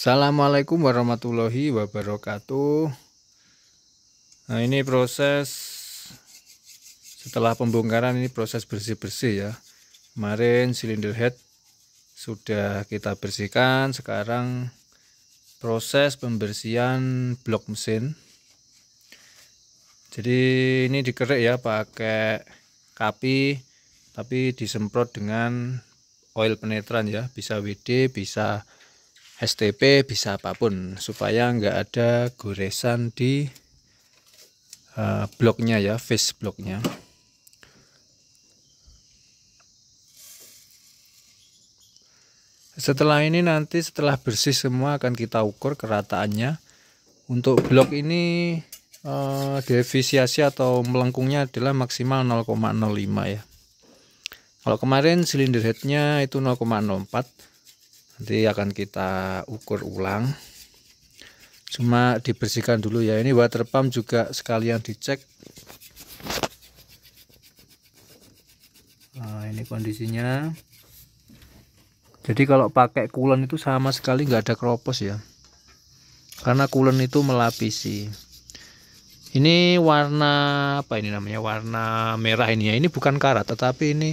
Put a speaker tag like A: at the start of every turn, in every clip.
A: Assalamualaikum warahmatullahi wabarakatuh. Nah, ini proses setelah pembongkaran ini proses bersih-bersih ya. Kemarin silinder head sudah kita bersihkan, sekarang proses pembersihan blok mesin. Jadi ini dikerik ya pakai kapi tapi disemprot dengan oil penetran ya, bisa WD, bisa STP bisa apapun supaya nggak ada goresan di uh, bloknya ya face bloknya setelah ini nanti setelah bersih semua akan kita ukur kerataannya untuk blok ini uh, defisiasi atau melengkungnya adalah maksimal 0,05 ya kalau kemarin silinder headnya itu 0,04 nanti akan kita ukur ulang cuma dibersihkan dulu ya ini water pump juga sekalian dicek nah ini kondisinya jadi kalau pakai coolant itu sama sekali nggak ada keropos ya karena coolant itu melapisi ini warna apa ini namanya warna merah ini ya ini bukan karat tetapi ini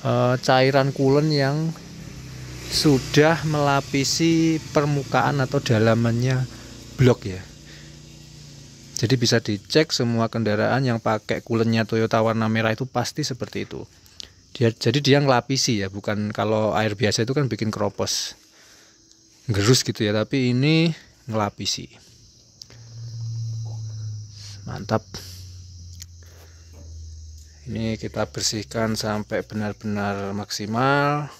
A: e, cairan coolant yang sudah melapisi permukaan atau dalamannya blok ya jadi bisa dicek semua kendaraan yang pakai kulennya Toyota warna merah itu pasti seperti itu dia jadi dia ngelapisi ya bukan kalau air biasa itu kan bikin keropos gerus gitu ya tapi ini ngelapisi mantap ini kita bersihkan sampai benar-benar maksimal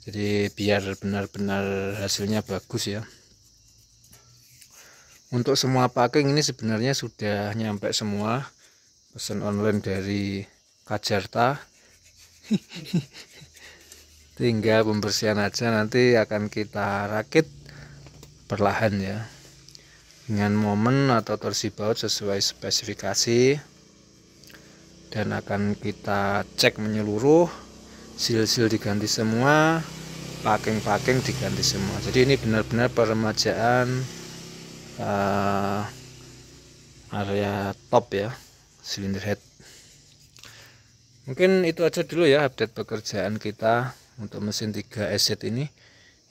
A: jadi biar benar-benar hasilnya bagus ya untuk semua packing ini sebenarnya sudah nyampe semua pesan online dari Kajarta tinggal pembersihan aja nanti akan kita rakit perlahan ya dengan momen atau torsi baut sesuai spesifikasi dan akan kita cek menyeluruh sil-sil diganti semua paking-paking diganti semua jadi ini benar-benar peremajaan uh, eh, area top ya silinder head mungkin itu aja dulu ya update pekerjaan kita untuk mesin 3 SZ ini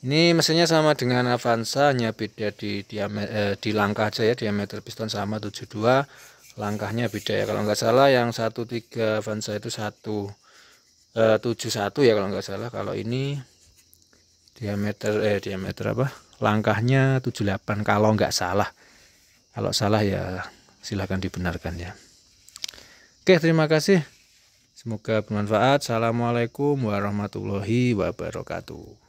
A: ini mesinnya sama dengan Avanza hanya beda di diameter eh, di langkah aja ya diameter piston sama 72 langkahnya beda ya kalau nggak salah yang 13 Avanza itu 1 71 eh, ya kalau nggak salah kalau ini diameter eh diameter apa langkahnya 78 kalau nggak salah kalau salah ya silahkan dibenarkan ya oke terima kasih semoga bermanfaat assalamualaikum warahmatullahi wabarakatuh